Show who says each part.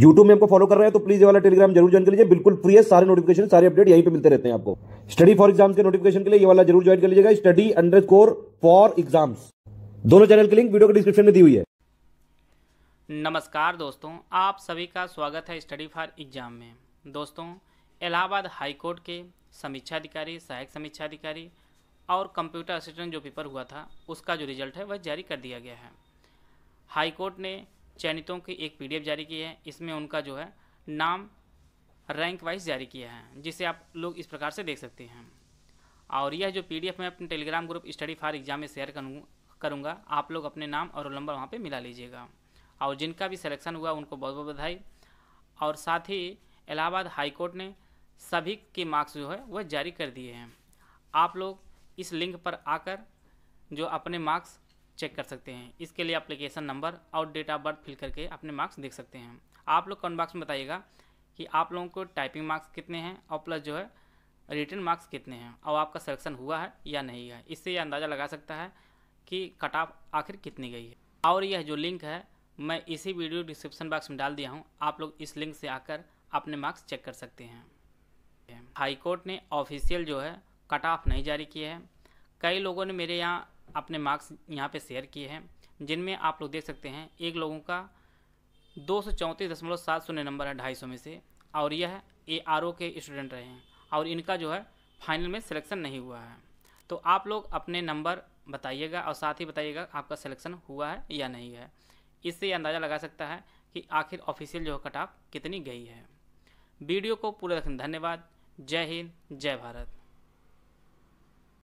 Speaker 1: YouTube में आपको follow कर रहे हैं तो प्लीज ये वाला टेलीग्राम जरूर ज्वाइन कर लीजिए बिल्कुल फ्री है सारे नोटिफिकेशन सारे अपडेट यहीं पे मिलते रहते हैं आपको स्टडी फॉर एग्जाम्स के नोटिफिकेशन के लिए ये वाला जरूर ज्वाइन कर लीजिएगा study under score for exams दोनों चैनल की लिंक वीडियो के डिस्क्रिप्शन में दी हुई है नमस्कार दोस्तों आप सभी का स्वागत है स्टडी फॉर एग्जाम में दोस्तों इलाहाबाद हाईकोर्ट के समीक्षा अधिकारी सहायक समीक्षा अधिकारी और कंप्यूटर असिस्टेंट जो पेपर हुआ था उसका जो रिजल्ट है वह जारी कर दिया गया है हाईकोर्ट ने चयनितों की एक पीडीएफ जारी की है इसमें उनका जो है नाम रैंक वाइज जारी किया है जिसे आप लोग इस प्रकार से देख सकते हैं और यह जो पीडीएफ मैं अपने Telegram group study for exam में शेयर करूँगा आप लोग अपने नाम और नंबर वहाँ पर मिला लीजिएगा और जिनका भी सिलेक्शन हुआ उनको बहुत बहुत बधाई और साथ ही इलाहाबाद हाईकोर्ट ने सभी के मार्क्स जो है वह जारी कर दिए हैं आप लोग इस लिंक पर आकर जो अपने मार्क्स चेक कर सकते हैं इसके लिए अप्लीकेशन नंबर और डेट ऑफ बर्थ फिल करके अपने मार्क्स देख सकते हैं आप लोग कमेंट बॉक्स में बताइएगा कि आप लोगों को टाइपिंग मार्क्स कितने हैं और प्लस जो है रिटर्न मार्क्स कितने हैं और आपका सिलेक्शन हुआ है या नहीं है इससे यह अंदाज़ा लगा सकता है कि कट ऑफ आखिर कितनी गई है और यह जो लिंक है मैं इसी वीडियो डिस्क्रिप्शन बॉक्स में डाल दिया हूँ आप लोग इस लिंक से आकर अपने मार्क्स चेक कर सकते हैं हाईकोर्ट ने ऑफिशियल जो है कट ऑफ नहीं जारी किया है कई लोगों ने मेरे यहाँ अपने मार्क्स यहाँ पे शेयर किए हैं जिनमें आप लोग देख सकते हैं एक लोगों का दो सौ चौंतीस दशमलव सात शून्य नंबर है ढाई सौ में से और यह ए आर ओ के स्टूडेंट रहे हैं और इनका जो है फाइनल में सिलेक्शन नहीं हुआ है तो आप लोग अपने नंबर बताइएगा और साथ ही बताइएगा आपका सिलेक्शन हुआ है या नहीं है इससे ये अंदाज़ा लगा सकता है कि आखिर ऑफिशियल जो कट ऑफ कितनी गई है वीडियो को पूरा रखें धन्यवाद जय हिंद जय भारत